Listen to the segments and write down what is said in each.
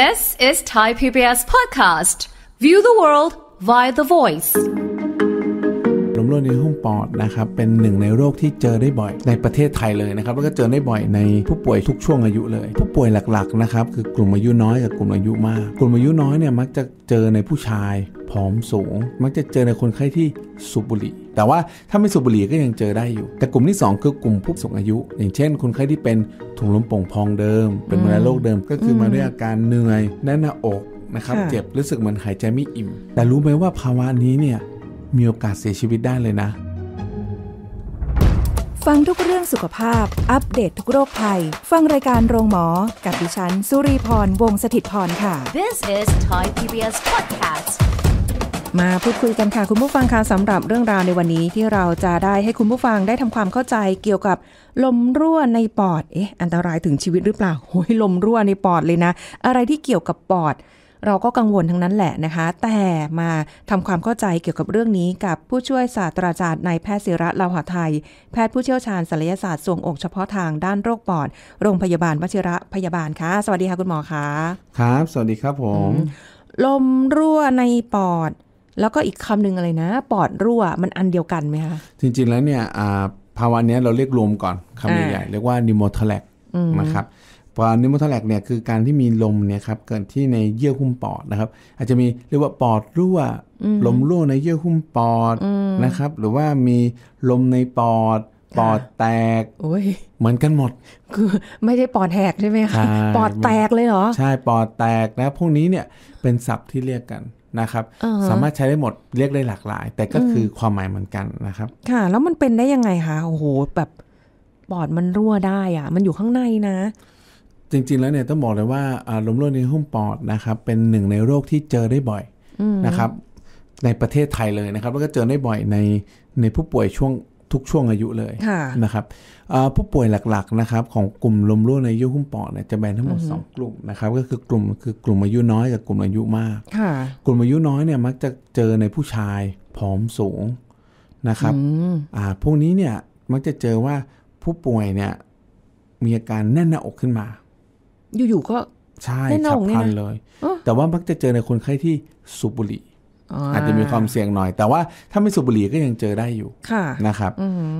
This is Thai PBS podcast. View the world via the voice. ลมโรคในห้องปอดนะครับ เป็นหนึ่งในโรคที่เจอได้บ่อยในประเทศไทยเลยนะครับแล้วก็เจอได้บ่อยในผู้ป่วยทุกช่วงอายุเลย ผู้ป่วยหลักๆนะครับคือกลุ่มอายุน้อยกับกลุ่มอายุมาก กลุ่มอายุน้อยเนี่ยมักจะเจอในผู้ชาย ผอมสูง มักจะเจอในคนไข้ที่สูบบุหรี่แต่ว่าถ้าไม่สูบบุหรี่ก็ยังเจอได้อยู่ แต่กลุ่มที่2คือ กลุ่มผู้สูงอายุ อย่างเช่น คนไข้ที่เป็นถุงลมป่งพองเดิม เป็นมะเร็งโรคเดิมก็คือมาด้วยอาการเหนื่อยแน่นหน้าอกนะครับ เจ็บ รู้สึกเหมือนหายใจไม่อิ่ม แต่รู้ไหมว่าภาวะนี้เนี่ย มีโอกาสเสียชีวิตได้เลยนะ ฟังทุกเรื่องสุขภาพ อัปเดตททุกโรคภัยฟังรายการโรงหมอ กับดิฉันสุรีพรวงศิตพรค่ะ This is Thai PBS Podcast มาพูดคุยกันค่ะ คุณผู้ฟังคะสำหรับเรื่องราวในวันนี้ ที่เราจะได้ให้คุณผู้ฟังได้ทำความเข้าใจเกี่ยวกับ ลมรั่วในปอด เอ๊ะอันตรายถึงชีวิตหรือเปล่าโอ้ยลมรั่วในปอดเลยนะ อะไรที่เกี่ยวกับปอด เราก็กังวลทั้งนั้นแหละนะคะ แต่มาทำความเข้าใจเกี่ยวกับเรื่องนี้กับผู้ช่วยศาสตราจารย์นายแพทย์ศิระเลาหาไทยแพทย์ผู้เชี่ยวชาญศัลยศาสตร์ส่วงอกเฉพาะทางด้านโรคปอดโรงพยาบาลวชิระพยาบาลค่ะสวัสดีค่ะคุณหมอคะครับ สวัสดีครับผม ลมรั่วในปอดแล้วก็อีกคำหนึ่งอะไรนะปอดรั่วมันอันเดียวกันไหมคะจริงๆแล้วเนี่ยภาวะนี้เราเรียกรวมก่อนคำใหญ่ๆเรียกว่านิโมทแลกนะครับพอนิโมทแลกเนี่ยคือการที่มีลมเนี่ยครับเกิดที่ในเยื่อหุ้มปอดนะครับ อาจจะมีเรียกว่าปอดรั่ว ลมรั่วในเยื่อหุ้มปอดนะครับ หรือว่ามีลมในปอดปอดแตกเหมือนกันหมด คือ ไม่ใช่ปอดแหกใช่ไหมคะปอดแตกเลยเหรอใช่ปอดแตกนะพวกนี้เนี่ยเป็นศัพท์ที่เรียกกันนะครับสามารถใช้ได้หมดเรียกได้หลากหลาย แต่ก็คือความหมายเหมือนกันนะครับ ค่ะแล้วมันเป็นได้ยังไงคะโอ้โหแบบปอดมันรั่วได้อะมันอยู่ข้างในนะ จริง ๆแล้วเนี่ยต้องบอกเลยว่าลมรั่วในหุ้มปอดนะครับ เป็นหนึ่งในโรคที่เจอได้บ่อยนะครับ ในประเทศไทยเลยนะครับแล้วก็เจอได้บ่อยในในผู้ป่วยช่วงทุกช่วงอายุเลยนะครับผู้ป่วยหลัก ๆ นะครับของกลุ่มลมรั่วในเยื่อหุ้มปอดเนี่ยจะแบ่งทั้งหมด2กลุ่มนะครับ ก็คือกลุ่มคือกลุ่มอายุน้อยกับกลุ่มอายุมากกลุ่มอายุน้อยเนี่ย มักจะเจอในผู้ชาย ผอมสูงนะครับอ่า พวกนี้เนี่ยมักจะเจอว่าผู้ป่วยเนี่ย มีอาการแน่นหน้าอกขึ้นมาอยู่ๆก็ใช่ฉับพลันเลย แต่ว่ามักจะเจอในคนไข้ที่สูบบุหรี่อาจจะมีความเสี่ยงหน่อย แต่ว่าถ้าไม่สูบบุหรี่ก็ยังเจอได้อยู่นะครับ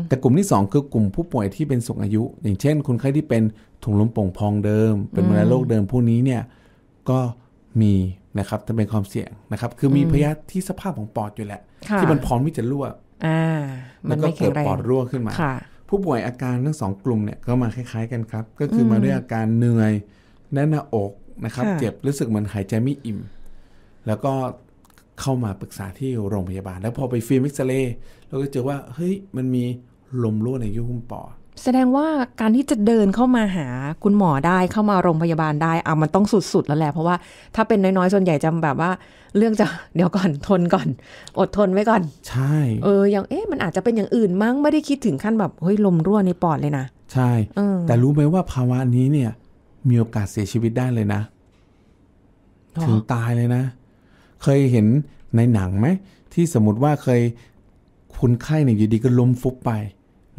แต่กลุ่มที่2คือกลุ่มผู้ป่วยที่เป็นสูงอายุ อย่างเช่นคนไข้ที่เป็นถุงลมโป่งพองเดิม เป็นมะเร็งโรคเดิมพวกนี้เนี่ย ก็มีนะครับจะเป็นความเสี่ยงนะครับ คือมีพยาธิที่สภาพของปอดอยู่แหละ ที่มันพร้อมที่จะรั่วแล้วก็เกิดปอดรั่วขึ้นมาผู้ป่วยอาการทั้งสองกลุ่มเนี่ยก็มาคล้ายๆกันครับ ก็คือมาด้วยอาการเหนื่อยแน่นหน้าอกนะครับเจ็บรู้สึกเหมือนหายใจไม่อิ่ม แล้วก็เข้ามาปรึกษาที่โรงพยาบาลแล้วพอไปฟิล์มเอ็กซเรย์เราก็เจอว่าเฮ้ย มันมีลมรั่วในยุ่หุ้มปอด แสดงว่าการที่จะเดินเข้ามาหาคุณหมอได้ เข้ามาโรงพยาบาลได้เอามันต้องสุดๆแล้วแหละเพราะว่าถ้าเป็นน้อยๆส่วนใหญ่จะแบบว่า เรื่องจะเดี๋ยวก่อนทนก่อน อดทนไว้ก่อน ใช่ เอออย่างเอ๊ะมันอาจจะเป็นอย่างอื่นมั้งไม่ได้คิดถึงขั้นแบบเฮ้ยลมรั่วในปอดเลยนะใช่แต่รู้ไหมว่าภาวะนี้ เนี่ย มีโอกาสเสียชีวิตได้เลยนะถึงตายเลยนะเคยเห็นในหนังไหมที่สมมติว่าเคยคุณไข้เนี่ยอยู่ดีก็ล้มฟุบไป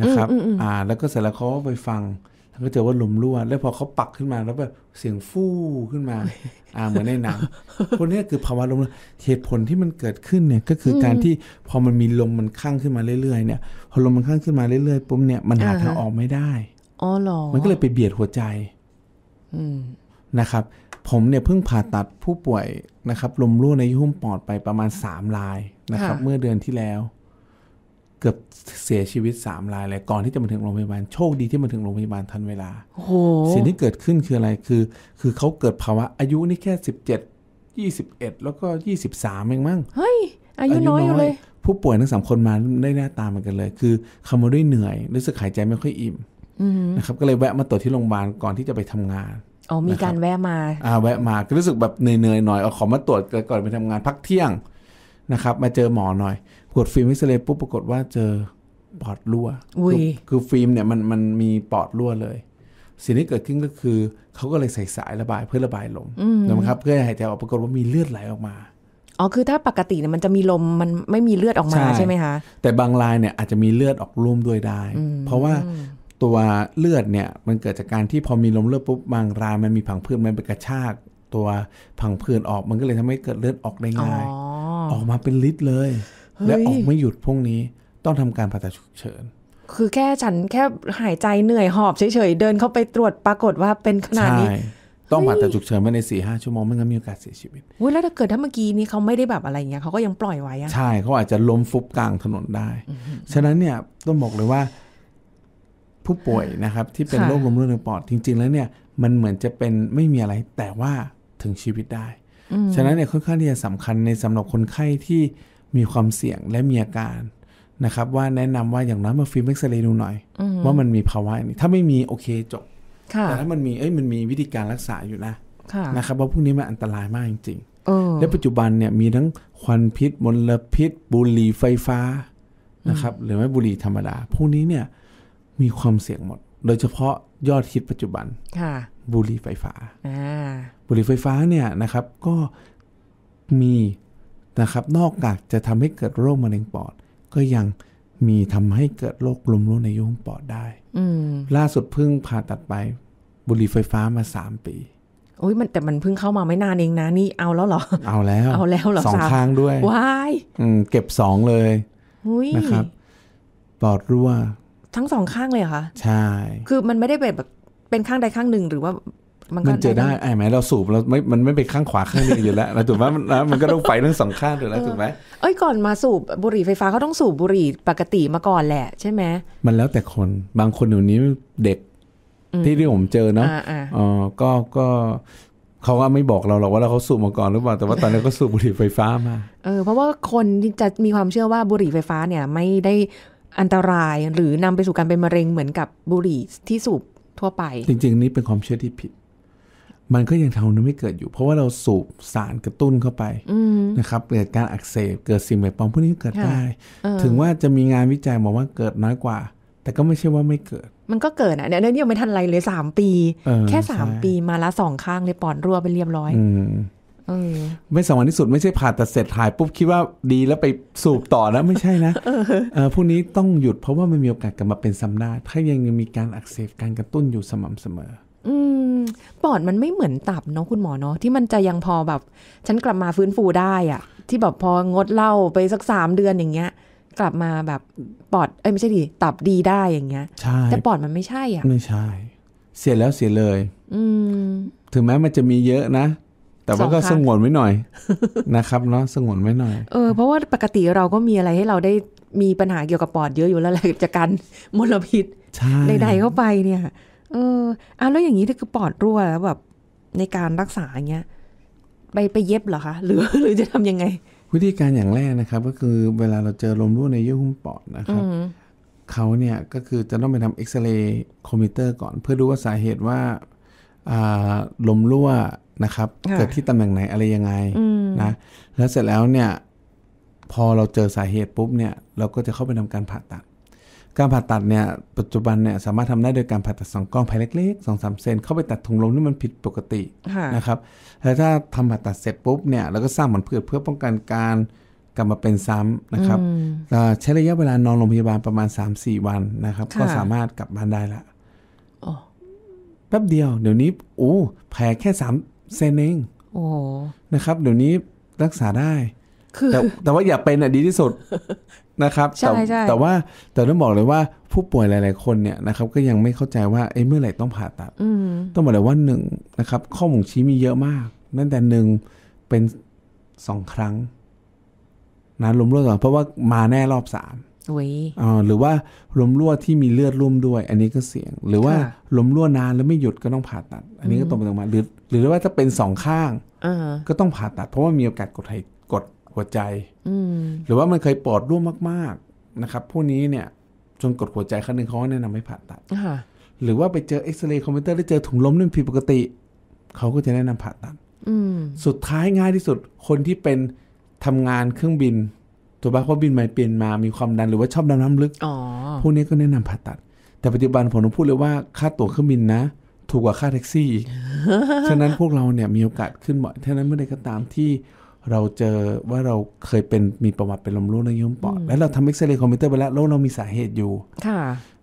นะครับ อ่า แล้วก็เสร็จแล้วเขาไปฟัง แล้วก็เจอว่าลมรั่วแล้วพอเขาปักขึ้นมาแล้วแบบเสียงฟู่ขึ้นมา อ่าเหมือนในหนัง คนนี้คือภาวะลมเหตุผลที่มันเกิดขึ้นเนี่ย ก็คือการที่พอมันมีลมมันคั่งขึ้นมาเรื่อยๆเนี่ยพอลมมันคั่งขึ้นมาเรื่อยๆปุ๊บเนี่ยมันหาทางออกไม่ได้ อ๋อหรอมันก็เลยไปเบียดหัวใจ อืมนะครับผมเนี่ยเพิ่งผ่าตัดผู้ป่วยนะครับลมรั่วในยุ่มปอดไปประมาณสามรายนะครับ เมื่อเดือนที่แล้ว เกือบเสียชีวิตสามรายเลยก่อนที่จะมาถึงโรงพยาบาลโชคดีที่มาถึงโรงพยาบาลทันเวลาสิ่งที่เกิดขึ้นคืออะไรคือ คือเขาเกิดภาวะอายุนี่แค่สสิิบบเจ็ดยี่เอ็ดแล้วก็ยี่สสิบามเองมั้งเฮ้ย อายุน้อยอยู่เลย ผู้ป่วยทั้งสามคนมาได้หน้าตาเหมือนกันเลย คือเขามาด้วยเหนื่อยรู้สึกหายใจไม่ค่อยอิ่มนะครับก็เลยแวะมาตรวจที่โรงพยาบาลก่อนที่จะไปทำงานอ๋อมีการแวะมาอ่าแวะมา ก็รู้สึกแบบเหนื่อยๆหน่อยเอาขอมาตรวจก่อนไปทำงานพักเที่ยงนะครับ มาเจอหมอหน่อย กดฟิล์มวิสเลปุ๊บปรากฏว่าเจอปอดรั่วคือฟิล์มเนี่ยมันมันมีปอดรั่วเลยสิ่งที่เกิดขึ้นก็คือ เขาก็เลยใส่สายระบายเพื่อระบายลมนะครับเพื่อหายใจออกปรากฏว่ามีเลือดไหลออกมาอ๋อคือถ้าปกติเนี่ยมันจะมีลมมันไม่มีเลือดออกมาใช่ไหมคะ แต่บางรายเนี่ยอาจจะมีเลือดออกร่วมด้วยได้ เพราะว่าตัวเลือดเนี่ย มันเกิดจากการที่พอมีลมเลือดปุ๊บ บางรายมันมีผังผืดมันไปกระชากตัวผังผืดออกมันก็เลยทำให้เกิดเลือดออกได้ง่ายออกมาเป็นลิตรเลย และออกไม่หยุดพวกนี้ต้องทำการผ่าตัดฉุกเฉินคือแค่ฉันแค่หายใจเหนื่อยหอบเฉยๆเดินเข้าไปตรวจปรากฏว่าเป็นขนาดนี้ต้องผ่าตัดฉุกเฉินภายในสี่ห้าชั่วโมงไม่งั้นมีโอกาสเสียชีวิตแล้วถ้าเกิดถ้าเมื่อกี้นี้เขาไม่ได้แบบอะไรเงี้ยเขาก็ยังปล่อยไว้อะใช่เขาอาจจะล้มฟุบกลางถนนได้ฉะนั้นเนี่ยต้องบอกเลยว่าผู้ป่วยนะครับ ที่เป็นโรคลมรั่วในปอดจริงๆแล้วเนี่ย มันเหมือนจะเป็นไม่มีอะไรแต่ว่าถึงชีวิตได้ ฉะนั้นเนี่ยค่อนข้างที่จะสำคัญในสำหรับคนไข้ที่มีความเสี่ยงและมีอาการนะครับว่าแนะนำว่าอย่างน้อยมาฟิล์มเอ็กซเรย์ดูหน่อย ว่ามันมีภาวะนี้ ถ้าไม่มีโอเคจบแต่ถ้ามันมีเอ้ยมันมีวิธีการรักษาอยู่นะนะครับว่าพวกนี้มันอันตรายมากจริงๆและปัจจุบันเนี่ยมีทั้งควันพิษมลพิษบุหรี่ไฟฟ้านะครับหรือไม่บุหรี่ธรรมดาพวกนี้เนี่ยมีความเสี่ยงหมด โดยเฉพาะยอดคิดปัจจุบันบุหรี่ไฟฟ้าบุหรี่ไฟฟ้าเนี่ยนะครับก็มีนะครับ นอกจากจะทำให้เกิดโรคมะเร็งปอด ก็ยังมีทำให้เกิดโรคลมรั่วในยุงปอดได้ล่าสุดเพิ่งผ่าตัดไป บุหรี่ไฟฟ้ามาสามปีโอ้ยมันแต่มันเพิ่งเข้ามาไม่นานเองนะนี่เอาแล้วเหรอเอาแล้วเอาแล้วหรอสองท้างด้วยวายเก็บสองเลยนะครับปอดรั่วทั้งสองข้างเลยเหรอคะใช่ คือมันไม่ได้เป็นแบบเป็นข้างใดข้างหนึ่งหรือว่ามันเจอได้ไอ้ไหมเราสูบเราไม่มันไม่ไปข้างขวาข้างเดียวอยู่แล้วถูกไหมมันมันก็ต้องไปทั้งสองข้างถูกแล้วถูกไหมเอ้ยก่อนมาสูบบุหรี่ไฟฟ้าเขาต้องสูบบุหรี่ปกติมาก่อนแหละใช่ไหมมันแล้วแต่คนบางคนอยู่นี้เด็กที่ที่ผมเจอเนาะอ๋อก็ก็เขาก็ไม่บอกเราหรอกว่าเขาสูบมาก่อนหรือเปล่าแต่ว่าตอนนี้ก็สูบบุหรี่ไฟฟ้ามาเออเพราะว่าคนจะมีความเชื่อว่าบุหรี่ไฟฟ้าเนี่ยไม่ได้อันตรายหรือนำไปสู่การเป็นมะเร็งเหมือนกับบุหรี่ที่สูบทั่วไป จริงๆนี่เป็นความเชื่อที่ผิด มันก็ยังทำนั้นไม่เกิดอยู่ เพราะว่าเราสูบสารกระตุ้นเข้าไปนะครับเกิดการอักเสบเกิดสิ่งแปลกปลอมพวกนี้เกิดได้ ถึงว่าจะมีงานวิจัยบอกว่าเกิดน้อยกว่า แต่ก็ไม่ใช่ว่าไม่เกิด มันก็เกิดอ่ะเนี่ยนี่ยังไม่ทันไรเลยสามปีแค่สามปีมาละสองข้างเลยปอดรั่วไปเรียบร้อยไม่สำคัญที่สุดไม่ใช่ผ่าตัดเสร็จถ่ายปุ๊บคิดว่าดีแล้วไปสูบต่อนะ ไม่ใช่นะพวกนี้ต้องหยุดเพราะว่ามันมีโอกาสกลับมาเป็นซ้ำได้ถ้ายังมีการอักเสบการกระตุ้นอยู่สม่ำเสมอปอดมันไม่เหมือนตับเนาะคุณหมอเนาะที่มันจะยังพอแบบ ฉันกลับมาฟื้นฟูได้อะที่แบบพองดเหล้าไปสักสามเดือนอย่างเงี้ย กลับมาแบบปอดเอ้ยไม่ใช่ดิตับดีได้อย่างเงี้ยใช่แต่ปอดมันไม่ใช่อ่ะ ไม่ใช่ เสียแล้วเสียเลยอืถึงแม้มันจะมีเยอะนะแต่ว่าก็สงวนไว้หน่อยนะครับเนาะสงวนไว้หน่อยเออ เพราะว่าปกติเราก็มีอะไรให้เราได้มีปัญหาเกี่ยวกับปอดเยอะอยู่แล้วแหละจากการมลพิษใดๆเข้าไปเนี่ย เอออาแล้วอย่างนี้ถ้าคือปอดรั่วแล้วแบบในการรักษาเงี้ยไปไปเย็บเหรอคะหรือหรือจะทํำยังไง วิธีการอย่างแรกนะครับ ก็คือเวลาเราเจอลมรั่วในเยื่อหุ้มปอดนะครับเขาเนี่ยก็คือจะต้องไปทำเอ็กซเรย์คอมพิวเตอร์ก่อน เพื่อดูว่าสาเหตุว่าลมรั่วนะครับเกิดที่ตำแหน่งไหนอะไรยังไงนะแล้วเสร็จแล้วเนี่ยพอเราเจอสาเหตุปุ๊บเนี่ยเราก็จะเข้าไปทำการผ่าตัด การผ่าตัดเนี่ยปัจจุบันเนี่ยสามารถทำได้โดยการผ่าตัดสองกล้องภายเล็กๆสองสามเซนเข้าไปตัดถุงลมที่มันผิดปกตินะครับแล้วถ้าทำผ่าตัดเสร็จปุ๊บเนี่ยเราก็สร้างผนเพื่อเพื่อป้องกันการกลับมาเป็นซ้ำนะครับใช้ระยะเวลานอนโรงพยาบาลประมาณ3-4วันนะครับ ก็สามารถกลับบ้านได้ละแป๊บเดียว เดี๋ยวนี้โอ้แผลแค่สามเซนเองโอ้ นะครับ เดี๋ยวนี้รักษาได้แต่แต่ว่าอย่าเป็นอ่ะดีที่สุด นะครับใช่ใช่แต่ว่าแต่ต้องบอกเลยว่า ผู้ป่วยหลายๆคนเนี่ยนะครับก็ยังไม่เข้าใจว่าเอ้เมื่อไหร่ต้องผ่าตัดต้องบอกเลยว่าหนึ่งนะครับ ข้อมูลชี้มีเยอะมาก นั่นแต่หนึ่งเป็นสองครั้งนะลมรั่วก่อนเพราะว่ามาแน่รอบสามหรือว่าลมรั่วที่มีเลือดร่วมด้วย อันนี้ก็เสี่ยง หรือว่าลมรั่วนานแล้วไม่หยุดก็ต้องผ่าตัด อันนี้ก็ตรงไปตรงมาหรือหรือว่าถ้าเป็นสองข้างก็ต้องผ่าตัด เพราะว่ามีโอกาสกดไกดหัวใจหรือว่ามันเคยปอดร่วมมาก ๆ นะครับพวกนี้เนี่ย จนกดหัวใจครั้งหนึ่งเขาแนะนำให้ผ่าตัด หรือว่าไปเจอเอ็กซเรย์คอมพิวเตอร์ได้เจอถุงลมนิ่ผิดปกติเขาก็จะแนะนำผ่าตัดสุดท้ายง่ายที่สุด คนที่เป็นทำงานเครื่องบินตัวบ้าเพราะบินไ่เปลี่ยนมา มีความดันหรือว่าชอบดำน้ำลึกพวกนี้ก็แนะนำผ่าตัด แต่ปัจจุบันผมต้องพูดเลยว่าค่าตั๋วเครื่องบินนะถูกกว่าค่าแท็กซี่อีกฉะนั้นพวกเราเนี่ยมีโอกาสขึ้นบ่อยฉะนั้นเมื่อใดก็ตามที่เราเจอว่าเราเคยเป็นมีประวัติเป็นลมรุ่นในยุ่งปอด แล้วเราทำเอ็กซเรย์คอมพิวเตอร์ไปแล้วโรคเรามีสาเหตุอยู่ ค่ะ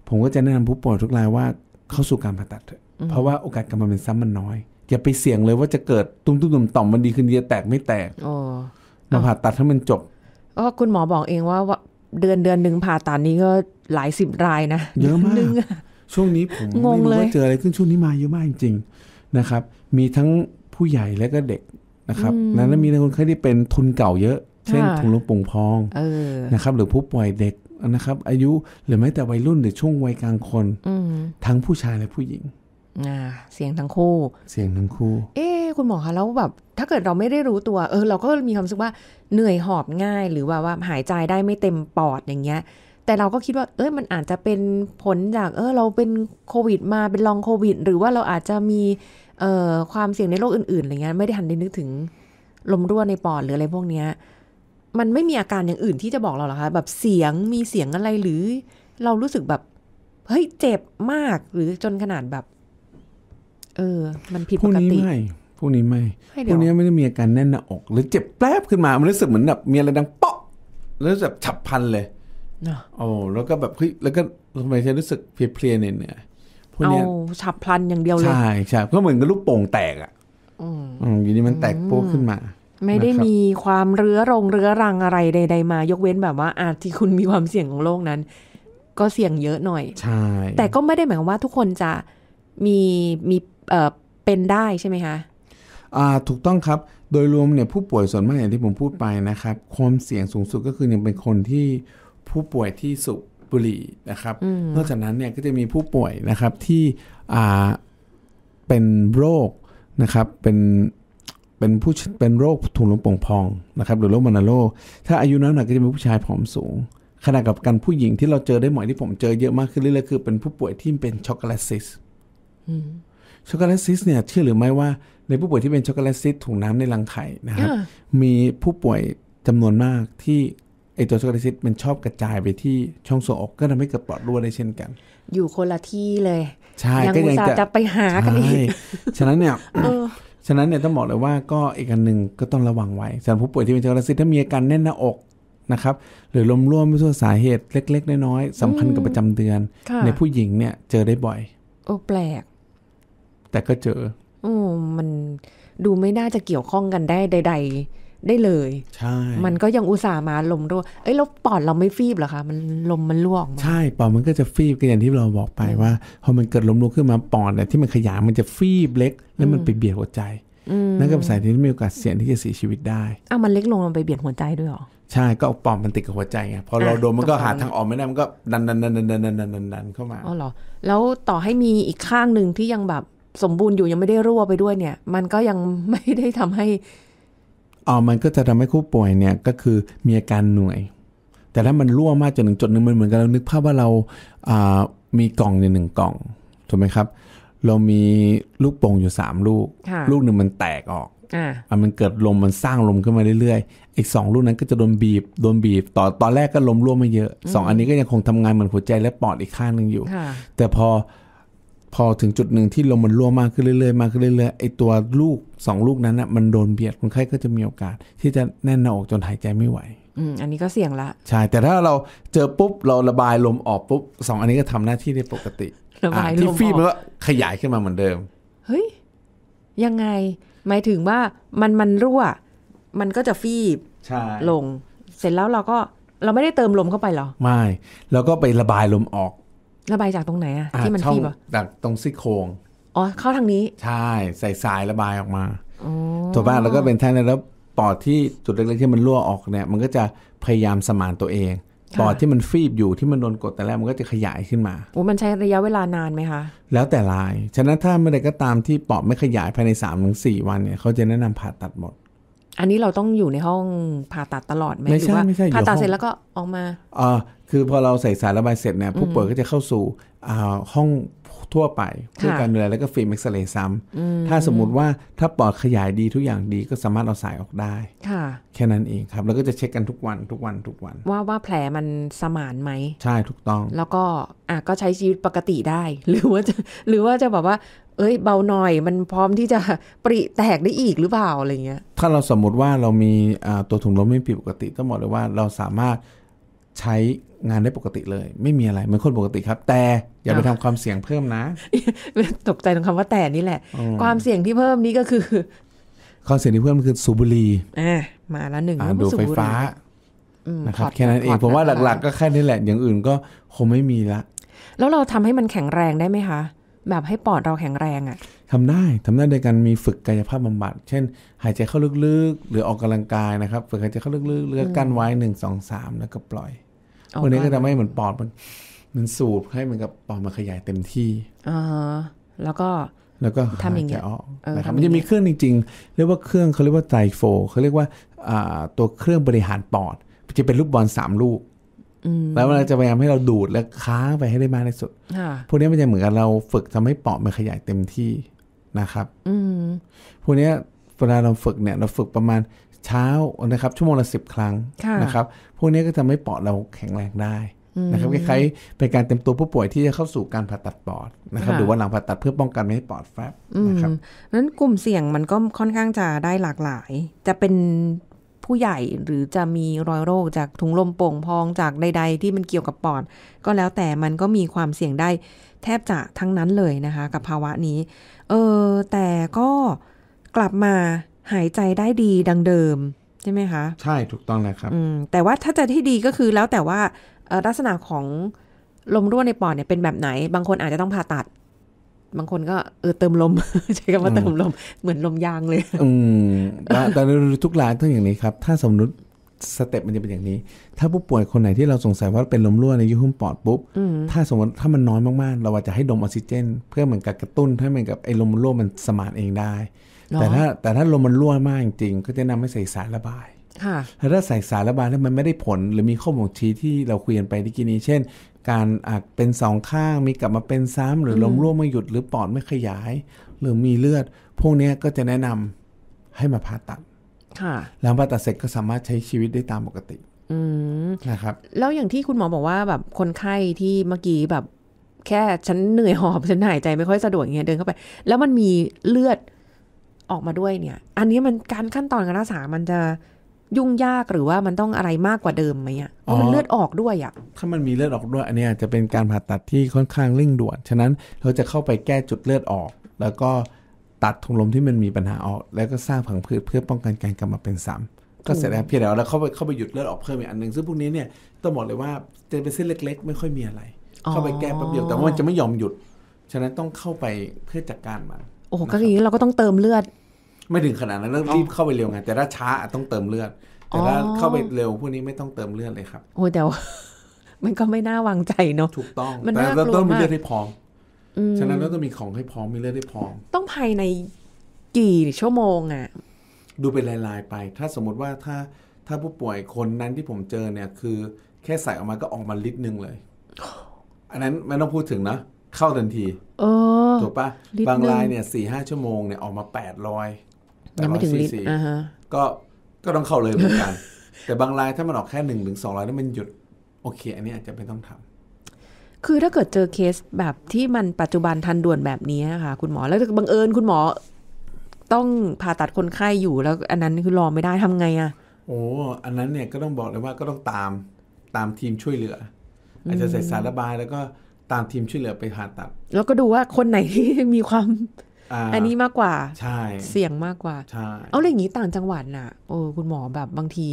ผมก็จะแนะนำผู้ป่วยทุกรายว่าเข้าสู่การผ่าตัด เพราะว่าโอกาสกลับมาเป็นซ้ำมันน้อย อย่าไปเสี่ยงเลยว่าจะเกิดตุ้มตุ้มต่อมต่อมมันดีขึ้นดีแตกไม่แตกมาผ่าตัดให้มันจบก็คุณหมอบอกเองว่าเดือนเดือนหนึ่งผ่าตัดนี้ก็หลายสิบรายนะเยอะมากช่วงนี้ผมไม่รู้ว่าเจออะไรขึ้นช่วงนี้มาเยอะมากจริงๆนะครับ มีทั้งผู้ใหญ่และก็เด็กนะครับ นั้นมีคนไข้ที่เป็นทุนเก่าเยอะ เช่นทุนลงปุงพองนะครับ หรือผู้ป่วยเด็กนะครับ อายุหรือแม้แต่วัยรุ่นหรือช่วงวัยกลางคนทั้งผู้ชายและผู้หญิงเสียงทั้งคู่เสียงทั้งคู่เอ๊คุณหมอคะแล้วแบบถ้าเกิดเราไม่ได้รู้ตัว เออเราก็มีความรู้สึกว่าเหนื่อยหอบง่ายหรือว่าว่าหายใจได้ไม่เต็มปอดอย่างเงี้ยแต่เราก็คิดว่า เอ้ยมันอาจจะเป็นผลจากเออ เราเป็นโควิดมาเป็นลองโควิด หรือว่าเราอาจจะมี เอ่อความเสี่ยงในโรคอื่น ๆอะไรเงี้ยไม่ได้หันไปนึกถึง ลมรั่วในปอดหรืออะไรพวกเนี้ย มันไม่มีอาการอย่างอื่นที่จะบอกเราหรอคะแบบเสียงมีเสียงอะไรหรือ เรารู้สึกแบบเฮ้ยเจ็บมากหรือจนขนาดแบบ เออ มันผิดปกติไม่พวกนี้ไม่พวกนี้ไม่ได้มีอาการแน่นหน้าอก หรือ เจ็บแป๊บขึ้นมามันรู้สึกเหมือนแบบมีอะไรดังป๊อกแล้วแบบฉับพันเลยโอ้แล้วก็แบบเฮ้ยแล้วก็ทำไมฉันรู้สึกเพลียๆเนี่ยพวกเเนี้ยฉับพลันอย่างเดียวเลยใช่ใช่ก็เหมือนกับลูกโป่งแตกอ่ะอืมอืมอยู่นี่มันแตกโป๊กขึ้นมา ไม่ได้มีความเรื้อรงเรื้อรังอะไรใด ๆ มา ยกเว้นแบบว่าอาจที่คุณมีความเสี่ยงของโรคนั้น ก็เสี่ยงเยอะหน่อยใช่แต่ก็ไม่ได้หมายความว่าทุกคนจะมีมีเอ่อเป็นได้ใช่ไหมคะ อ่าถูกต้องครับโดยรวมเนี่ยผู้ป่วยส่วนมากอย่างที่ผมพูดไปนะครับ ความเสี่ยงสูงสุดก็คือยังเป็นคนที่ผู้ป่วยที่สุบบุหรี่นะครับนอกจากนั้นเนี่ยก็จะมีผู้ป่วยนะครับที่เป็นโรคนะครับ เป็นเป็นผู้เป็นโรคถุงลมป่องพองนะครับ หรือโรคมานาโรถ้าอายุน้อยหน่อยก็จะเป็นผู้ชายผอมสูงขณะกับการผู้หญิงที่เราเจอได้หมอยที่ผมเจอ เยอะมากขึ้นเรื่อยๆคือเป็นผู้ป่วยที่เป็นช็อกโกแลตซิสช็อกโกแลตซิสเนี่ยเชื่อหรือไม่ว่าในผู้ป่วยที่เป็นช็อกโกแลตซิสถุงน้ำในรังไข่นะครับ มีผู้ป่วยจำนวนมากที่ไอตัวช็อกโซิดมันชอบกระจายไปที่ช่องส่งออก ก็ทำให้เกิดปอดรั่วได้เช่นกัน อยู่คนละที่เลย ใช่ยังอุาจะไปหากันอีกฉะนั้นเนี่ย ฉะนั้นเนี่ยต้องบอกเลยว่าก็อีกอันหนึ่งก็ต้องระวังไว้สำหรับผู้ป่วยที่เป็นช็อกโซิดถ้ามีอาการแน่นหน้าอกนะครับ หรือลมร่วมไม่ทั่วสาเหตุ เล็กๆน้อยๆสัมพันธ์กับประจำเดือน ในผู้หญิงเนี่ย เจอได้บ่อย โอ้แปลก แต่ก็เจอโอ้มันดูไม่น่าจะเกี่ยวข้องกันได้ใด ๆได้เลย ใช่ มันก็ยังอุตส่าห์มาลมรั่วเอ้ยแล้วปอดเราไม่ฟีบเหรอคะมันลมมันรั่วออกมาใช่ปอดมันก็จะฟีบก็อย่างที่เราบอกไปว่าพอมันเกิดลมรั่วขึ้นมาปอดเนี่ยที่มันขยายมันจะฟีบเล็ก แล้วมันไปเบียดหัวใจนั่นก็เป็นสาเหตุที่มีโอกาสเสี่ยงที่จะเสียชีวิตได้อ้าวมันเล็กลงมันไปเบียดหัวใจด้วยหรอ ใช่ก็ปอดมันติดกับหัวใจไงพอเราโดนมันก็หาทางออกไม่ได้มันก็ดันดันดันดันดันดันดันดันเข้ามาอ๋อเหรอแล้วต่อให้มีอีกข้างหนึ่งที่ยังแบบสมบูรณ์อยู่ยังไม่ได้รั่วไปด้วยเนี่ย มันก็ยังไม่ได้ทำใหออมันก็จะทำให้ผู้ป่วยเนี่ยก็คือมีอาการหน่วย แต่ถ้ามันรั่วมากจนถึงจุดหนึ่งมันเหมือนกับเรานึกภาพว่าเราามีกล่องอยู่หนึ่งกล่องถูกไหมครับ เรามีลูกโป่งอยู่สามลูก ลูกหนึ่งมันแตกออก อ่ามันเกิดลมมันสร้างลมขึ้นมาเรื่อยๆ อีกสองลูกนั้นก็จะโดนบีบ โดนบีบต่อตอนแรกก็ลมรั่วมมาเยอะ สองอันนี้ก็ยังคงทำงานเหมือนหัวใจและปอดอีกข้างหนึ่งอยู่ แต่พอพอถึงจุดหนึ่งที่ ลมมันรั่วมากขึ้นเรื่อยๆมากขึ้นเรื่อยๆไอตัวลูกสองลูกนั้นนะมันโดนเบียดคนไข้ก็จะมีโอกาส ที่จะแน่นหน้าอกจนหายใจไม่ไหว อืมอันนี้ก็เสี่ยงละใช่แต่ถ้าเราเจอปุ๊บเราระบายลมออกปุ๊บสองอันนี้ก็ทำหน้าที่ได้ปกติระบายลมที่ฟีบมันก็ขยายขึ้นมาเหมือนเดิม เฮ้ยยังไง หมายถึงว่ามันมันรั่ว มันก็จะฟีบลงเสร็จแล้วเราก็เราไม่ได้เติมลมเข้าไปหรอ ไม่ แล้วก็ไประบายลมออกระบายจากตรงไหนอะที่มันฟีบจากตรงซี่โครงอ๋อเข้าทางนี้ใช่ใส่สายระบายออกมาถูกป่ะแล้วก็เป็นแท่นแล้วปอดที่จุดเล็กๆที่มันรั่วออกเนี่ย มันก็จะพยายามสมานตัวเองปอดที่มันฟีบอยู่ที่มันโดนกดแต่แรกมันก็จะขยายขึ้นมาโอ้มันใช้ระยะเวลานานไหมคะ แล้วแต่ลาย ฉะนั้นถ้าเมื่อใดก็ตามที่ปอดไม่ขยายภายใน3าถึงสวันเนี่ยเขาจะแนะนำผ่าตัดหมดอันนี้เราต้องอยู่ในห้องผ่าตัดตลอดไหมหรือว่าผ่าตัดเสร็จแล้วก็ออกมาอ่าคือพอเราใส่สารระบายเสร็จเนี่ยผู้ป่วยก็จะเข้าสู่ห้องทั่วไปเพื่อการดูแลแล้วก็ฟิล์มเอ็กซเรย์ซ้ำถ้าสมมุติว่าถ้าปอดขยายดีทุกอย่างดีก็สามารถเอาสายออกได้แค่นั้นเองครับ แล้วก็จะเช็คกันทุกวันทุกวันทุกวัน ว่าว่าแผลมันสมานไหม ใช่ถูกต้อง แล้วก็อ่ะก็ใช้ชีวิตปกติได้ หรือว่าจะหรือว่าจะแบบว่า เอ้ยเบาหน่อยมันพร้อมที่จะปริแตกได้อีกหรือเปล่าอะไรเงี้ย ถ้าเราสมมติว่าเรามีตัวถุงลมไม่ผิดปกติต้องบอกเลยว่าเราสามารถใช้งานได้ปกติเลย ไม่มีอะไรเหมือนคนปกติครับ แต่อย่าไปทำความเสี่ยงเพิ่มนะตกใจตรงคำว่าแต่นี่แหละ ความเสี่ยงที่เพิ่มนี้ก็คือ ความเสี่ยงที่เพิ่มคือสูบุรี่มาแล้วหนึ่งดูไฟฟ้านะครับแค่นั้นเองผมว่าหลักๆ ก็แค่นี้แหละ อย่างอื่นก็คงไม่มีละ แล้วเราทำให้มันแข็งแรงได้ไหมคะแบบให้ปอดเราแข็งแรงอะ่ะ ทำได้ทำได้โดยการมีฝึกกายภาพบำบัด เช่น หายใจเข้าลึกๆ หรือออกกำลังกายนะครับ ฝึกหายใจเข้าลึกๆเลือกกั้นไว้หนึ่งสองสามแล้วก็ปล่อยวันนี้ก็จะไม่เหมือนปอดมันมันสูบให้มันกับปอดมันขยายเต็มที่อ่าแล้วก็ แล้วก็ทำอย่างเงี้ยออกนะครับมันจะมีเครื่องจริงๆ เรียกว่าเครื่องเขาเรียกว่าไตโฟเขาเรียกว่า ตัวเครื่องบริหารปอดจะเป็นรูปบอลสามลูกแล้วเราจะพยายามให้เราดูดและค้างไปให้ได้มากที่สุดพวกนี้มันจะเหมือนกับเราฝึกทำให้ปอดมันขยายเต็มที่นะครับอพวกนี้เวลาเราฝึกเนี่ยเราฝึกประมาณเช้านะครับ ชั่วโมงละสิบครั้ง นะครับ พวกนี้ก็จะไม่ปอดเราแข็งแรงได้ นะครับคล้ายๆเป็นการเต็มตัวผู้ป่วยที่จะเข้าสู่การผ่าตัดปอดนะครับ หรือว่าหลังผ่าตัดเพื่อป้องกันไม่ให้ปอดแฟบนะครับนั้นกลุ่มเสี่ยงมันก็ค่อนข้างจะได้หลากหลาย จะเป็นผู้ใหญ่หรือจะมีรอยโรคจากถุงลมโป่งพองจากใดๆที่มันเกี่ยวกับปอด ก็แล้วแต่มันก็มีความเสี่ยงได้แทบจะทั้งนั้นเลยนะคะกับภาวะนี้ เออแต่ก็กลับมาหายใจได้ดีดังเดิมใช่ไหมคะ ใช่ถูกต้องแล้วครับแต่ว่าถ้าจะที่ดีก็คือแล้วแต่ว่าลักษณะของลมรั่วในปอดเนี่ยเป็นแบบไหน บางคนอาจจะต้องผ่าตัดบางคนก็เออเติมลม ใช้คำว่าเติมลม เหมือนลมยางเลย อืมแต่ทุกร้านต้องอย่างนี้ครับ ถ้าสมมติสเต็ปมันจะเป็นอย่างนี้ ถ้าผู้ป่วยคนไหนที่เราสงสัยว่าเป็นลมรั่วในยุหุ้มปอดปุ๊บถ้าสมมติถ้ามันน้อยมากๆ เราอาจจะให้ดมออกซิเจน เพื่อเหมือนกับกระตุ้นให้เหมือนกับไอ้ลมรั่วมันสมานเองได้ แต่ถ้าแต่ถ้าลมมันรั่วมากจริงก็จะนำให้ใส่สารระบายแล้วถ้าใส่สารระบายแล้วมันไม่ได้ผล หรือมีข้อบ่งชี้ที่เราคุยกันไปที่กี้นี้เช่นการอักเป็นสองข้าง มีกลับมาเป็นซ้ำหรือลมร่วงไม่หยุด หรือปอดไม่ขยาย หรือมีเลือด พวกนี้ก็จะแนะนำให้มาผ่าตัด ค่ะ แล้วผ่าตัดเสร็จก็สามารถใช้ชีวิตได้ตามปกตินะครับ แล้วอย่างที่คุณหมอบอกว่าแบบคนไข้ที่เมื่อกี้แบบ แค่ฉันเหนื่อยหอบฉันหายใจไม่ค่อยสะดวกเงี้ยเดินเข้าไป แล้วมันมีเลือดออกมาด้วย เนี่ย อันนี้มันการขั้นตอนการรักษามันจะยุ่งยากหรือว่ามันต้องอะไรมากกว่าเดิมไหมอ่ะ เพราะมันเลือดออกด้วยอ่ะ ถ้ามันมีเลือดออกด้วยอันนี้จะเป็นการผ่าตัดที่ค่อนข้างเร่งด่วน ฉะนั้นเราจะเข้าไปแก้จุดเลือดออก แล้วก็ตัดทุงลมที่มันมีปัญหาออก แล้วก็สร้างผังพืชเพื่อป้องกันการกลับมาเป็นซ้ำ ก็เสร็จแล้วเพียงแต่เราเข้าไปเข้าไปหยุดเลือดออกเพิ่มอีกอันหนึ่งซึ่งพวกนี้เนี่ยต้องบอกเลยว่าจะเป็นเส้นเล็ก ๆ ไม่ค่อยมีอะไร เข้าไปแก้แป๊บเดียวแต่ว่ามันจะไม่ยอมหยุด ฉะนั้นต้องเข้าไปเพื่อจัดการมันโอ้ก็อย่างนี้เราก็ต้องเติมเลือดไม่ถึงขนาดนั้นตรองรีบเข้าไปเร็วไง แต่ถ้าช้าต้องเติมเลือด แต่ถ้าเข้าไปเร็วพวกนี้ไม่ต้องเติมเลือดเลยครับ โอ้แต่๋ยวมันก็ไม่น่าวางใจเนาะ ถูกต้องแต่เราต้องมีเลือดให้พร้อมฉะนั้นเราต้องมีของให้พร้อม มีเลือดให้พร้อม ต้องภายในกี่ชั่วโมงอะดูเป็นลายๆไป ถ้าสมมติว่า ถ้า ถ้าผู้ป่วยคนนั้นที่ผมเจอเนี่ย คือ แค่ใส่ออกมาก็ออกมาลิตรนึงเลย อันนั้นไม่ต้องพูดถึงนะ เข้าทันทีถูกปะ บางรายเนี่ยสี่ห้าชั่วโมงเนี่ยออกมาแปดร้อยยังไม่ถึงลิตรก็ก็ต้องเข้าเลยเหมือนกัน แต่บางรายถ้ามันออกแค่หนึ่งถึงสองร้อยแล้วมันหยุด โอเค อันนี้อาจจะไม่ต้องทำ คือถ้าเกิดเจอเคสแบบที่มันปัจจุบันทันด่วนแบบนี้ค่ะ คุณหมอแล้วบังเอิญคุณหมอต้องผ่าตัดคนไข้อยู่แล้ว อันนั้นคือรอไม่ได้ทำไงอะโอ้อันนั้นเนี่ยก็ต้องบอกเลยว่าก็ต้องตามตามทีมช่วยเหลือ อาจจะใส่สารระบายแล้วก็ตามทีมช่วยเหลือไปผ่าตัด แล้วก็ดูว่าคนไหนที่มีความอันนี้มากกว่า ใช่ เสี่ยงมากกว่าใช่เอาเรื่องนี้ต่างจังหวัดน่ะโอ้คุณหมอแบบบางที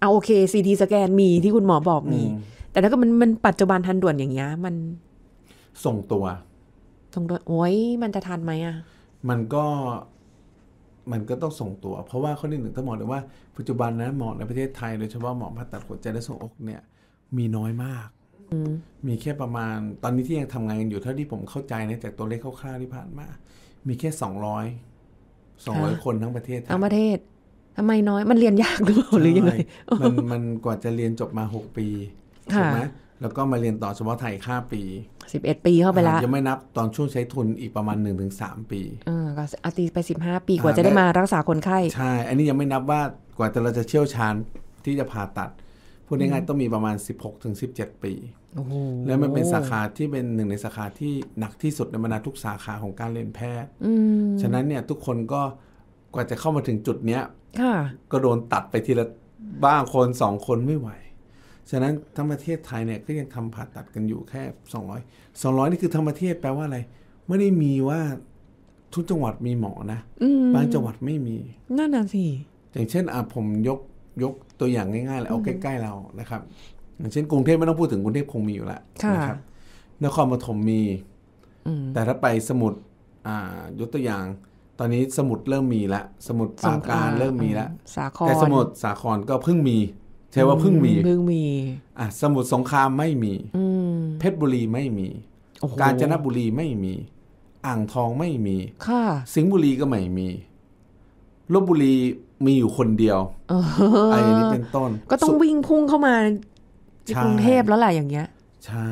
เอาโอเคซีดีสแกนมีที่คุณหมอบอกมี แต่ถ้าก็มันมันปัจจุบันทันด่วนอย่างเงี้ยมัน ส่งตัวส่งตัวโอ้ยมันจะทันไหมอ่ะมันก็ มันก็ต้องส่งตัว เพราะว่าข้อที่หนึ่งต้องบอกเลยว่าปัจจุบันนะหมอในประเทศไทยโดยเฉพาะหมอผ่าตัดหัวใจและทรงอกเนี่ย มีน้อยมากมีแค่ประมาณ ตอนนี้ที่ยังทำงานอยู่เท่าที่ผมเข้าใจนะจากตัวเลขคร่าวๆที่ผ่านมามีแค่สองร้อย สองร้อยคนทั้งประเทศทั้งประเทศทำไมน้อย มันเรียนยากหรือหรือยังไง มันมันกว่าจะเรียนจบมาหกปีถูกไหมแล้วก็มาเรียนต่อเฉพาะไทยห้าปี สิบเอ็ดปีเข้าไปแล้ว ยังไม่นับตอนช่วงใช้ทุนอีกประมาณหนึ่งถึงสามปีอ่าก็อาตีไปสิบห้าปีกว่าจะได้มารักษาคนไข้ ใช่ อันนี้ยังไม่นับว่ากว่าจะเราจะเชี่ยวชาญที่จะผ่าตัดพูดง่ายๆต้องมีประมาณ 16ถึง17 ปี แล้วมันเป็นสาขาที่เป็นหนึ่งในสาขาที่หนักที่สุด ในบรรดาทุกสาขาของการเรียนแพทย์ฉะนั้นเนี่ยทุกคนก็กว่าจะเข้ามาถึงจุดเนี้ยก็โดนตัดไปทีละบ้างคนสองคนไม่ไหว ฉะนั้นทั้งประเทศไทยเนี่ยก็ยังทำผ่าตัดกันอยู่แค่ 200 200 นี่คือทั้งประเทศแปลว่าอะไรไม่ได้มีว่า ทุกจังหวัดมีหมอนะบางจังหวัดไม่มีนั่นน่ะสิอย่างเช่นอ่ะผมยกยกตัวอย่างง่ายๆเลยเอาใกล้ๆเรานะครับ อย่างเช่นกรุงเทพไม่ต้องพูดถึงกรุงเทพคงมีอยู่แล้วนะครับนครปฐมมีแต่ถ้าไปสมุทายกตัวอย่าง ตอนนี้สมุดเริ่มมีละสมุดปราการเริ่มมีละสาครแต่สมุดสาครก็เพิ่งมี ใช่ว่าเพิ่งมี เพิ่งมีอ่ะสมุดสงครามไม่มีเพชรบุรีไม่มีกาญจนบุรีไม่มี อ่างทองไม่มี ค่ะสิงห์บุรีก็ไม่มีลบบุรีมีอยู่คนเดียวอะไรอนี้เป็นต้น ก็ต้องวิ่งพุ่งเข้ามาที่กรุงเทพแล้วแหละอย่างเงี้ยใช่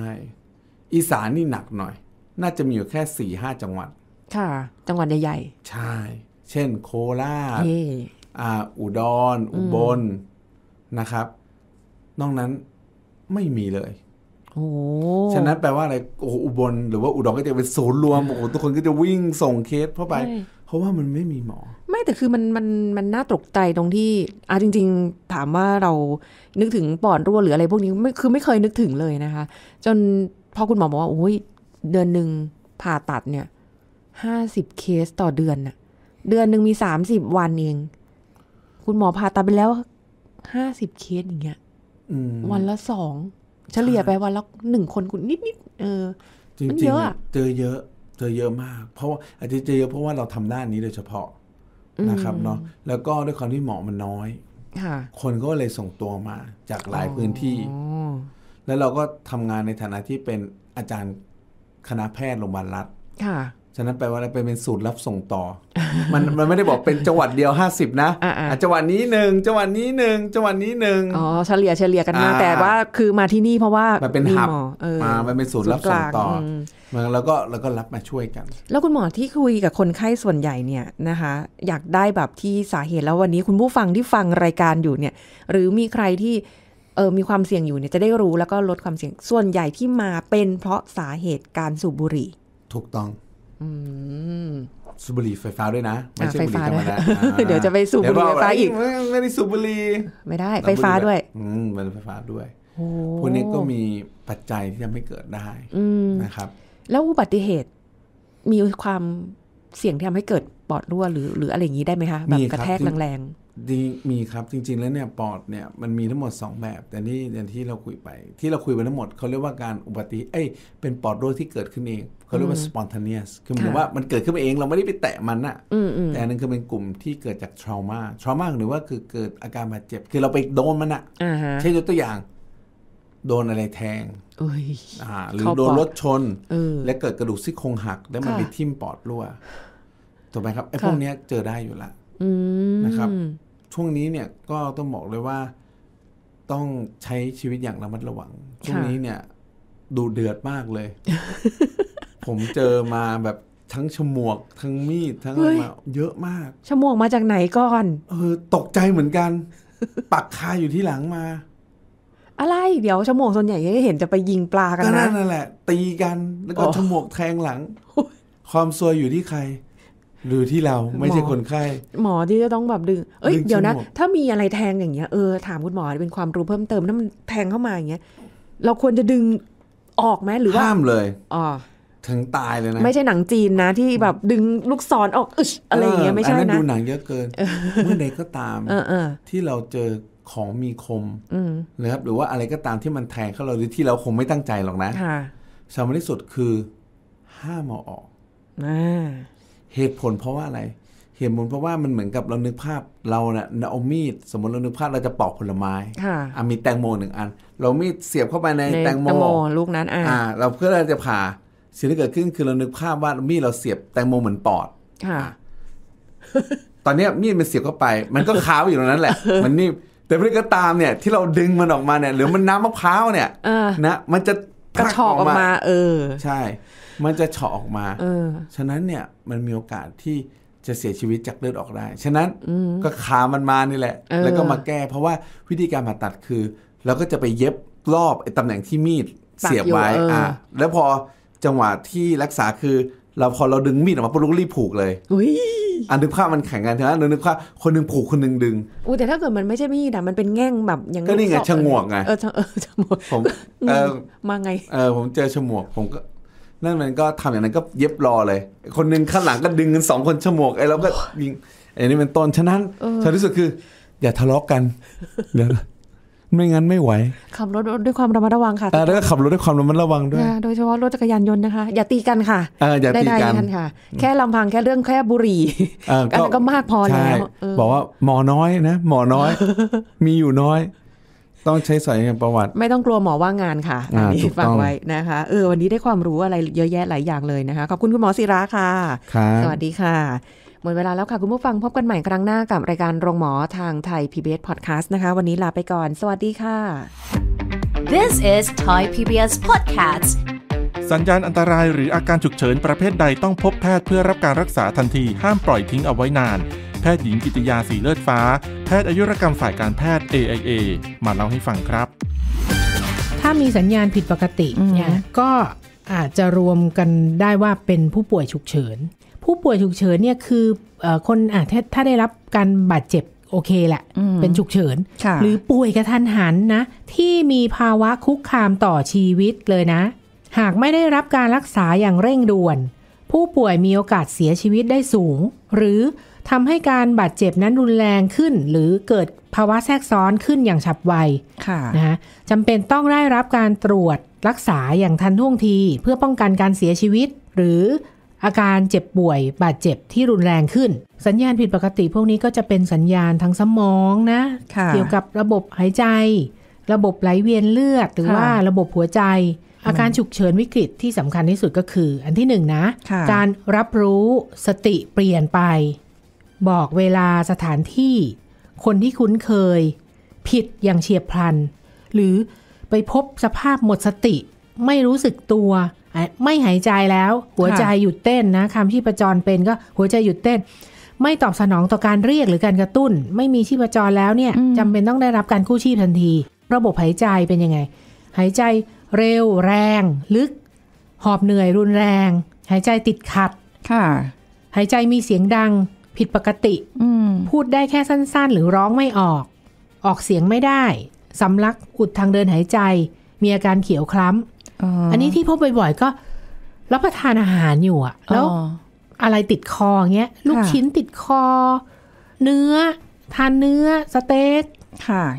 อีสานนี่หนักหน่อย น่าจะมีอยู่แค่สี่ห้าจังหวัด ค่ะ จังหวัดใหญ่ใช่ เช่นโคราชอ่า อุดร อุบลนะครับ นอกนั้นไม่มีเลย โอ้ฉะนั้นแปลว่าอะไรโอ้อุบลหรือว่าอุดรก็จะเป็นศูนย์รวมโอ้ทุกคนก็จะวิ่งส่งเคสเข้าไป เพราะว่ามันไม่มีหมอแต่คือมันมันมันน่าตกใจตรงที่อ่ะจริง ๆถามว่าเรานึกถึงปอดรั่วหรืออะไรพวกนี้ไม่คือไม่เคยนึกถึงเลยนะคะ จนพอคุณหมอบอกว่าโอ้ยเดือนหนึ่งผ่าตัดเนี่ยห้าสิบเคสต่อเดือนน่ะ เดือนหนึ่งมีสามสิบวันเองคุณหมอผ่าตัดไปแล้วห้าสิบเคสอย่างเงี้ยวันละสองเฉลี่ยไปวันละหนึ่งคนคุณนิดนิดเออจริงๆเจอเยอะเจอเยอะมาก เพราะอาจจะเจอเยอะเพราะว่าเราทำด้านนี้โดยเฉพาะนะครับเนาะแล้วก็ด้วยความที่หมอมันน้อยคนก็เลยส่งตัวมา จากหลายพื้นที่แล้วเราก็ทำงานในฐานะที่เป็นอาจารย์คณะแพทย์โรงพยาบาลรัฐฉะนั้นแปลว่าอะไรเป็นสูตรรับส่งต่อมันมันไม่ได้บอกเป็นจังหวัดเดียว 50 นะจังหวัดนี้หนึ่งจังหวัดนี้หนึ่งจังหวัดนี้หนึ่งอ๋อเฉลี่ยเฉลี่ยกันมาแต่ว่าคือมาที่นี่เพราะว่ามันเป็นหับมาันเป็นสูตรรับส่งต่อมันแล้วก็แล้วก็รับมาช่วยกัน แล้วคุณหมอที่คุยกับคนไข้ส่วนใหญ่เนี่ยนะคะ อยากได้แบบที่สาเหตุแล้ววันนี้ คุณผู้ฟังที่ฟังรายการอยู่เนี่ย หรือมีใครที่เออมีความเสี่ยงอยู่เนี่ยจะได้รู้แล้วก็ลดความเสี่ยงส่วนใหญ่ที่มาเป็นเพราะสาเหตุการสูบบุหรี่ ถูกต้องสูบบุหรี่ไฟฟ้าด้วยนะไม่ใช่บุหรี่ธรรมดาเดี๋ยวจะไปสูบบุหรี่ไฟฟ้าอีกไม่ได้สูบบุหรี่ไม่ได้ไฟฟ้าด้วยอืมมันไฟฟ้าด้วยพวกนี้ก็มีปัจจัยที่จะไม่เกิดได้นะครับแล้วอุบัติเหตุ มีความเสี่ยงที่ทำให้เกิดปอดรั่วหรือหรืออะไรอย่างนี้ได้ไหมคะแบบกระแทกแรงดีมีครับ จริง ๆ แล้วเนี่ยปอดเนี่ยมันมีทั้งหมด2แบบแต่นี่อย่างที่เราคุยไปที่เราคุยไปทั้งหมดเขาเรียกว่าการอุบัติเอ้ยเป็นปอดรั่วที่เกิดขึ้นเองเขาเรียกว่า spontaneous คือหมายว่ามันเกิดขึ้นมาเองเราไม่ได้ไปแตะมันอะแต่นั่นคือเป็นกลุ่มที่เกิดจาก trauma trauma หรือว่าคือเกิดอาการบาดเจ็บ คือเราไปโดนมันอะใช่ตัวอย่างโดนอะไรแทงหรือโดนรถชนและเกิดกระดูกซี่โครงหัก แล้วมันไปทิ่มปอดรั่ว ถูกไหมครับ ไอ้พวกนี้เจอได้อยู่ละนะครับ ช่วงนี้เนี่ยก็ต้องบอกเลยว่า ต้องใช้ชีวิตอย่างระมัดระวัง ช่วงนี้เนี่ย ดูเดือดมากเลย ผมเจอมาแบบทั้งฉมวก ทั้งมีดทั้งอะไรมา เยอะมาก ฉมวกมาจากไหนก่อน เออตกใจเหมือนกัน ปักคาอยู่ที่หลังมาอะไรเดี๋ยวชมวกส่วนใหญ่ที่เห็นจะไปยิงปลากันนะนั่นแหละ ตีกันแล้วก็ชมวกแทงหลัง ความซวยอยู่ที่ใคร หรือที่เราไม่ใช่คนไข้หมอที่จะต้องแบบดึงเอ้ยเดี๋ยวนะถ้ามีอะไรแทงอย่างเงี้ยเออถามคุณหมอเป็นความรู้เพิ่มเติมถ้ามันแทงเข้ามาอย่างเงี้ยเราควรจะดึงออกไหมหรือว่าห้ามเลยอ๋อถึงตายเลยนะ ไม่ใช่หนังจีนนะที่แบบดึงลูกศรออกอึชอะไรอย่างเงี้ยไม่ใช่นะอันนั้นดูหนังเยอะเกินเมื่อใดก็ตามที่เราเจอของมีคมนะครับ หรือว่าอะไรก็ตามที่มันแทงเข้าเราหรือที่เราคงไม่ตั้งใจหรอกนะสำคัญที่สุดคือ ห้ามเอาออกเหตุผลเพราะว่าอะไร เหตุผลเพราะว่ามันเหมือนกับเรานึกภาพเราเนะ่ยเอามีด สมมติเรานึกภาพเราจะปอกผลไม้อ่ามีแตงโมหนึ่งอัน เรามีดเสียบเข้าไปในแตงโมลูกนั้นอ่าเราเพื่อเราจะผ่าสิ่งที่เกิดขึ้นคือเรานึกภาพว่ามีดเราเสียบแตงโมเหมือนปอดตอนนี้มีดมันเสียบเข้าไป มันก็ค้าอยู่ตรงนั้นแหละ มันนี่แต่เพื่อก็ตามเนี่ยที่เราดึงมันออกมาเนี่ยหรือมันน้ำมะพร้าวเนี่ยนะมันจะกระชอกออกมา เออใช่ มันจะเฉาะออกมาเออฉะนั้นเนี่ยมันมีโอกาสที่จะเสียชีวิตจากเลือดออกได้ฉะนั้นก็ขามันมานี่แหละ แล้วก็มาแก้ เพราะว่าวิธีการผ่าตัดคือเราก็จะไปเย็บรอบไอ้ตำแหน่งที่มีดเสียบไว้อ่าแล้วพอจังหวะที่รักษาคือ เราพอเราดึงมีดออกมาปุ๊บรีบผูกเลยอันนึกภาพมันแข่งกันใช่ไหมนึกภาพคนนึงผูกคนนึงดึงอู้แต่ถ้าเกิดมันไม่ใช่มีดอะมันเป็นแง่งแบบอย่างก็นี่ไงชะงวกไงเออเออชะงวกผมเออมาไง เออผมเจอชะงวกผมก็นั่นมันก็ทำอย่างนั้นก็เย็บรอเลย คนหนึ่งข้างหลังก็ดึงกันสองคนชะงวกไอ้เราก็ยิงอันนี้เป็นต้นฉะนั้นฉันรู้สึกคือ อย่าทะเลาะกันเดี๋ยวไม่งั้นไม่ไหว ขับรถด้วยความระมัดระวังค่ะแล้วก็ขับรถด้วยความระมัดระวังด้วยโดยเฉพาะรถจักรยานยนต์นะคะ อย่าตีกันค่ะอย่าตีกันค่ะ แค่ลำพังแค่เรื่องแค่บุหรี่อันนั้นก็มากพอแล้วบอกว่าหมอน้อยนะหมอน้อย มีอยู่น้อย ต้องใช้สายประวัติ ไม่ต้องกลัวหมอว่างงานค่ะอันนี้ฟังไว้นะคะ เออ วันนี้ได้ความรู้อะไรเยอะแยะหลายอย่างเลยนะคะ ขอบคุณคุณหมอศิระค่ะ สวัสดีค่ะมดเวลาแล้วค่ะคุณผู้ฟังพบกันใหม่ครั้งหน้ากับ รายการโรงหมอทางไทย PBS Podcast นะคะ วันนี้ลาไปก่อน สวัสดีค่ะ This is Thai PBS Podcast สัญญาณอันตรายหรืออาการฉุกเฉินประเภทใดต้องพบแพทย์เพื่อรับการรักษาทันทีห้ามปล่อยทิ้งเอาไว้นาน แพทย์หญิงกิติยาสีเลือดฟ้า แพทย์อายุรกรรมฝ่ายการแพทย์ AIA มาเล่าให้ฟังครับ ถ้ามีสัญญาณผิดปกติเนี่ยก็อาจจะรวมกันได้ว่าเป็นผู้ป่วยฉุกเฉินผู้ป่วยฉุกเฉินเนี่ยคือคนอ่ะถ้าถ้าได้รับการบาดเจ็บโอเคแหละ เป็นฉุกเฉินหรือป่วยกระทันหันนะที่มีภาวะคุกคามต่อชีวิตเลยนะ หากไม่ได้รับการรักษาอย่างเร่งด่วน ผู้ป่วยมีโอกาสเสียชีวิตได้สูง หรือทำให้การบาดเจ็บนั้นรุนแรงขึ้น หรือเกิดภาวะแทรกซ้อนขึ้นอย่างฉับไวะนะจำเป็นต้องได้รับการตรวจรักษาอย่างทันท่วงทีเพื่อป้องกันการเสียชีวิต หรืออาการเจ็บป่วย บาดเจ็บที่รุนแรงขึ้น สัญญาณผิดปกติ พวกนี้ก็จะเป็นสัญญาณทางสมองนะะเกี่ยวกับระบบหายใจ ระบบไหลเวียนเลือด หรือว่าระบบหัวใจ อาการฉุกเฉินวิกฤตที่สำคัญที่สุดก็คือ อันที่หนึ่งนะะการรับรู้สติเปลี่ยนไป บอกเวลาสถานที่คนที่คุ้นเคย ผิดอย่างเฉียบพลัน หรือไปพบสภาพหมดสติไม่รู้สึกตัวไม่หายใจแล้ว หัวใจหยุดเต้นนะคำที่ประจรเป็นก็ หัวใจหยุดเต้น ไม่ตอบสนองต่อการเรียกหรือการกระตุ้น ไม่มีชีพจรแล้วเนี่ยจำเป็นต้องได้รับการกู้ชีพทันที ระบบหายใจเป็นยังไง หายใจเร็วแรง ลึก หอบเหนื่อยรุนแรง หายใจติดขัดค่ะ หายใจมีเสียงดัง ผิดปกติพูดได้แค่สั้นๆ หรือร้องไม่ออก ออกเสียงไม่ได้สำลักอุดทางเดินหายใจ มีอาการเขียวคล้ำอันนี้ที่พบบ่อยๆ ก็ รับประทานอาหารอยู่อะแล้วอะไรติดคอเงี้ย ลูกชิ้นติดคอ เนื้อ ทานเนื้อสเต็ก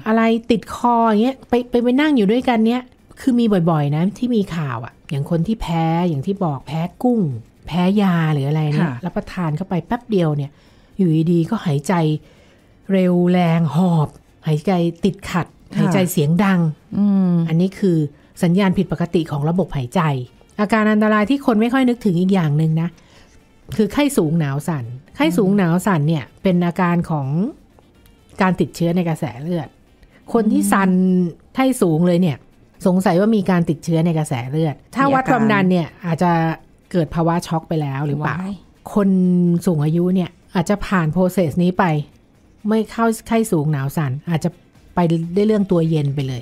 อะไรติดคอเงี้ยไปไปไปนั่งอยู่ด้วยกันเนี้ยคือมีบ่อยๆนะที่มีข่าวอะอย่างคนที่แพ้ อย่างที่บอกแพ้กุ้ง แพ้ยาหรืออะไรเนี่ยรับประทานเข้าไปแป๊บเดียวเนี่ย อยู่ดีๆก็หายใจเร็วแรงหอบหายใจติดขัดหายใจเสียงดังอันนี้คือสัญญาณผิดปกติของระบบหายใจ อาการอันตรายที่คนไม่ค่อยนึกถึงอีกอย่างหนึ่งนะ คือไข้สูงหนาวสัน่นไข้สูงหนาวสั่นเนี่ยเป็นอาการของการติดเชื้อในกระแสเลือด คนที่สัน่นไข้สูงเลยเนี่ยสงสัยว่ามีการติดเชื้อในกระแสเลือด ถ้าวัดความดันเนี่ยอาจจะเกิดภาวะช็อกไปแล้วหรือเปล่าคนสูงอายุเนี่ยอาจจะผ่านโปรเซสนี้ไปไม่เข้าไข้สูงหนาวสัน่นอาจจะไปได้เรื่องตัวเย็นไปเลย